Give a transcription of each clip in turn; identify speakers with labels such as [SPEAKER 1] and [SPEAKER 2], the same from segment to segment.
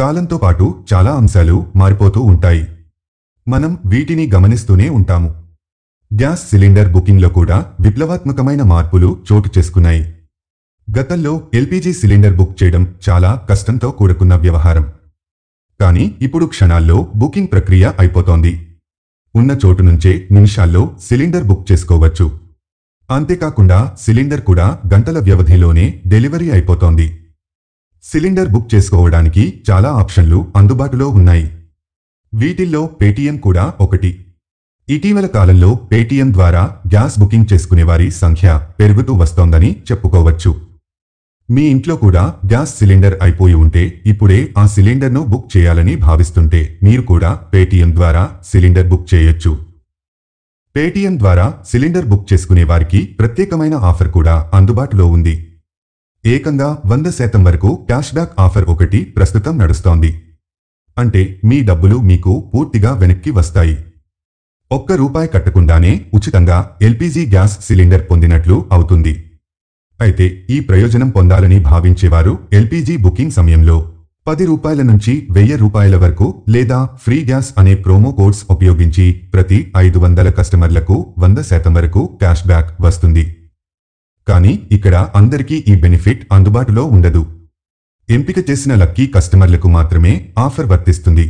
[SPEAKER 1] కాలంతో పాటు చాలా అంశాలు మారిపోతూ ఉంటాయి మనం వీటిని గమనిస్తూనే ఉంటాము గ్యాస్ సిలిండర్ బుకింగ్లో కూడా విప్లవాత్మకమైన మార్పులు చోటు చేసుకున్నాయి గతంలో ఎల్పీజీ సిలిండర్ బుక్ చేయడం చాలా కష్టంతో కూడుకున్న వ్యవహారం కానీ ఇప్పుడు క్షణాల్లో బుకింగ్ ప్రక్రియ అయిపోతోంది ఉన్న చోటు నుంచే నిమిషాల్లో సిలిండర్ బుక్ చేసుకోవచ్చు అంతేకాకుండా సిలిండర్ కూడా గంటల వ్యవధిలోనే డెలివరీ అయిపోతోంది సిలిండర్ బుక్ చేసుకోవడానికి చాలా ఆప్షన్లు అందుబాటులో ఉన్నాయి వీటిల్లో పేటీఎం కూడా ఒకటి ఇటీవల కాలంలో పేటీఎం ద్వారా గ్యాస్ బుకింగ్ చేసుకునేవారి సంఖ్య పెరుగుతూ వస్తోందని చెప్పుకోవచ్చు మీ ఇంట్లో కూడా గ్యాస్ సిలిండర్ అయిపోయి ఉంటే ఇప్పుడే ఆ సిలిండర్ను బుక్ చేయాలని భావిస్తుంటే మీరు కూడా పేటీఎం ద్వారా సిలిండర్ బుక్ చేయొచ్చు పేటీఎం ద్వారా సిలిండర్ బుక్ చేసుకునే వారికి ప్రత్యేకమైన ఆఫర్ కూడా అందుబాటులో ఉంది ఏకంగా వంద శాతం వరకు క్యాష్ బ్యాక్ ఆఫర్ ఒకటి ప్రస్తుతం నడుస్తోంది అంటే మీ డబ్బులు మీకు పూర్తిగా వెనక్కి వస్తాయి ఒక్క రూపాయి కట్టకుండానే ఉచితంగా ఎల్పీజీ గ్యాస్ సిలిండర్ పొందినట్లు అవుతుంది అయితే ఈ ప్రయోజనం పొందాలని భావించేవారు ఎల్పీజీ బుకింగ్ సమయంలో పది రూపాయల నుంచి వెయ్యి రూపాయల వరకు లేదా ఫ్రీ గ్యాస్ అనే ప్రోమో కోడ్స్ ఉపయోగించి ప్రతి ఐదు వందల కస్టమర్లకు వంద శాతం వరకు క్యాష్ బ్యాక్ వస్తుంది కానీ ఇక్కడ అందరికీ ఈ బెనిఫిట్ అందుబాటులో ఉండదు ఎంపిక చేసిన లక్కీ కస్టమర్లకు మాత్రమే ఆఫర్ వర్తిస్తుంది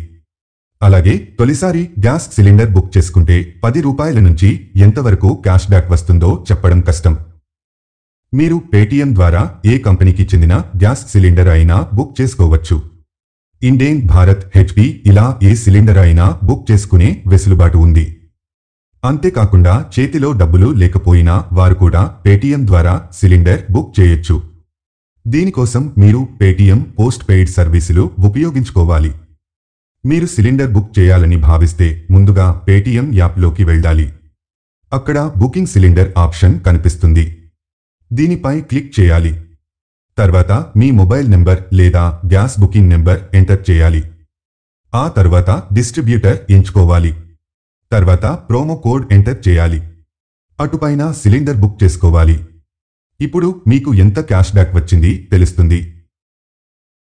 [SPEAKER 1] అలాగే తొలిసారి గ్యాస్ సిలిండర్ బుక్ చేసుకుంటే పది రూపాయల నుంచి ఎంతవరకు క్యాష్ బ్యాక్ వస్తుందో చెప్పడం కష్టం మీరు పేటీఎం ద్వారా ఏ కంపెనీకి చెందిన గ్యాస్ సిలిండర్ అయినా బుక్ చేసుకోవచ్చు ఇండేన్ భారత్ హెచ్పి ఇలా ఏ సిలిండర్ అయినా బుక్ చేసుకునే వెసులుబాటు ఉంది అంతేకాకుండా చేతిలో డబ్బులు లేకపోయినా వారు కూడా పేటీఎం ద్వారా సిలిండర్ బుక్ చేయొచ్చు దీనికోసం మీరు పేటీఎం పోస్ట్ పెయిడ్ సర్వీసులు ఉపయోగించుకోవాలి మీరు సిలిండర్ బుక్ చేయాలని భావిస్తే ముందుగా పేటీఎం యాప్లోకి వెళ్ళాలి అక్కడ బుకింగ్ సిలిండర్ ఆప్షన్ కనిపిస్తుంది దీనిపై క్లిక్ చేయాలి తర్వాత మీ మొబైల్ నెంబర్ లేదా గ్యాస్ బుకింగ్ నెంబర్ ఎంటర్ చేయాలి ఆ తర్వాత డిస్ట్రిబ్యూటర్ ఎంచుకోవాలి తర్వాత ప్రోమో కోడ్ ఎంటర్ చేయాలి అటుపైన సిలిండర్ బుక్ చేసుకోవాలి ఇప్పుడు మీకు ఎంత క్యాష్ బ్యాక్ వచ్చింది తెలుస్తుంది